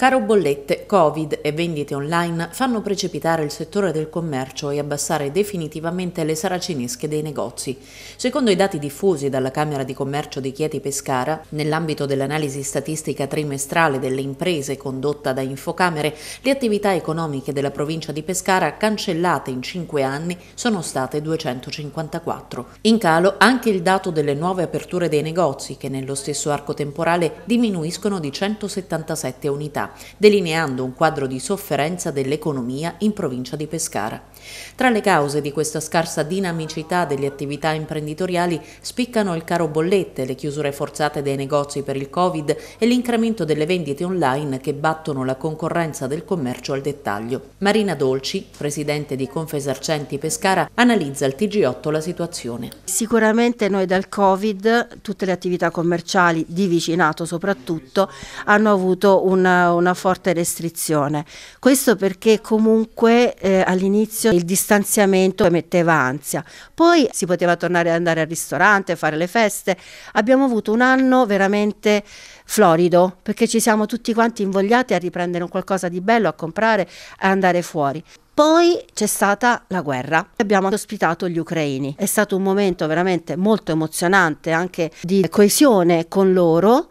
Caro bollette, Covid e vendite online fanno precipitare il settore del commercio e abbassare definitivamente le saracinesche dei negozi. Secondo i dati diffusi dalla Camera di Commercio di Chieti Pescara, nell'ambito dell'analisi statistica trimestrale delle imprese condotta da Infocamere, le attività economiche della provincia di Pescara cancellate in 5 anni sono state 254. In calo anche il dato delle nuove aperture dei negozi che nello stesso arco temporale diminuiscono di 177 unità delineando un quadro di sofferenza dell'economia in provincia di Pescara. Tra le cause di questa scarsa dinamicità delle attività imprenditoriali spiccano il caro bollette, le chiusure forzate dei negozi per il Covid e l'incremento delle vendite online che battono la concorrenza del commercio al dettaglio. Marina Dolci, presidente di Confesercenti Pescara, analizza il TG8 la situazione. Sicuramente noi dal Covid tutte le attività commerciali di vicinato soprattutto hanno avuto un, una forte restrizione. Questo perché comunque eh, all'inizio il distanziamento metteva ansia. Poi si poteva tornare ad andare al ristorante, fare le feste. Abbiamo avuto un anno veramente florido perché ci siamo tutti quanti invogliati a riprendere un qualcosa di bello, a comprare, a andare fuori. Poi c'è stata la guerra. Abbiamo ospitato gli ucraini. È stato un momento veramente molto emozionante anche di coesione con loro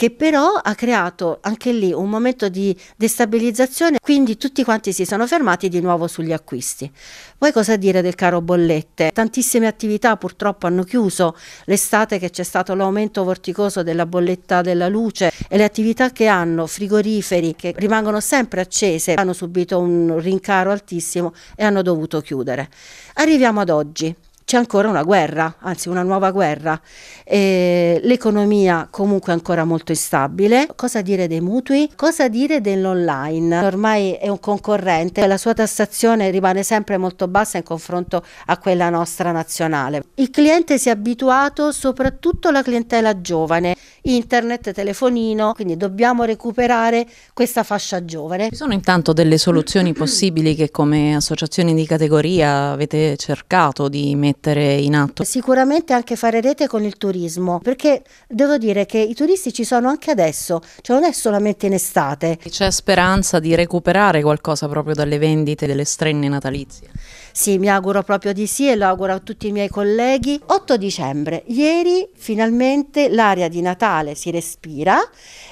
che però ha creato anche lì un momento di destabilizzazione, quindi tutti quanti si sono fermati di nuovo sugli acquisti. Poi cosa dire del caro bollette? Tantissime attività purtroppo hanno chiuso, l'estate che c'è stato l'aumento vorticoso della bolletta della luce e le attività che hanno, frigoriferi che rimangono sempre accese, hanno subito un rincaro altissimo e hanno dovuto chiudere. Arriviamo ad oggi c'è ancora una guerra, anzi una nuova guerra. Eh, l'economia comunque ancora molto instabile. Cosa dire dei mutui? Cosa dire dell'online? Ormai è un concorrente, la sua tassazione rimane sempre molto bassa in confronto a quella nostra nazionale. Il cliente si è abituato soprattutto alla clientela giovane, internet, telefonino, quindi dobbiamo recuperare questa fascia giovane. Ci sono intanto delle soluzioni possibili che come associazioni di categoria avete cercato di mettere mettere in atto? Sicuramente anche fare rete con il turismo, perché devo dire che i turisti ci sono anche adesso, cioè non è solamente in estate. C'è speranza di recuperare qualcosa proprio dalle vendite delle strenne natalizie? Sì, mi auguro proprio di sì e lo auguro a tutti i miei colleghi. 8 dicembre, ieri finalmente l'aria di Natale si respira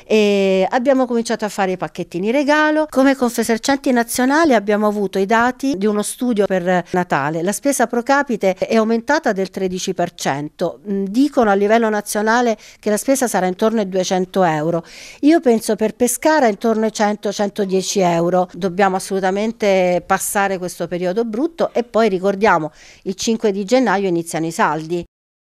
e abbiamo cominciato a fare i pacchettini regalo. Come Confesercenti Nazionali abbiamo avuto i dati di uno studio per Natale. La spesa pro capite è aumentata del 13%. Mm, dicono a livello nazionale che la spesa sarà intorno ai 200 euro. Io penso per pescare intorno ai 100-110 euro. Dobbiamo assolutamente passare questo periodo brutto e poi ricordiamo il 5 di gennaio iniziano i saldi.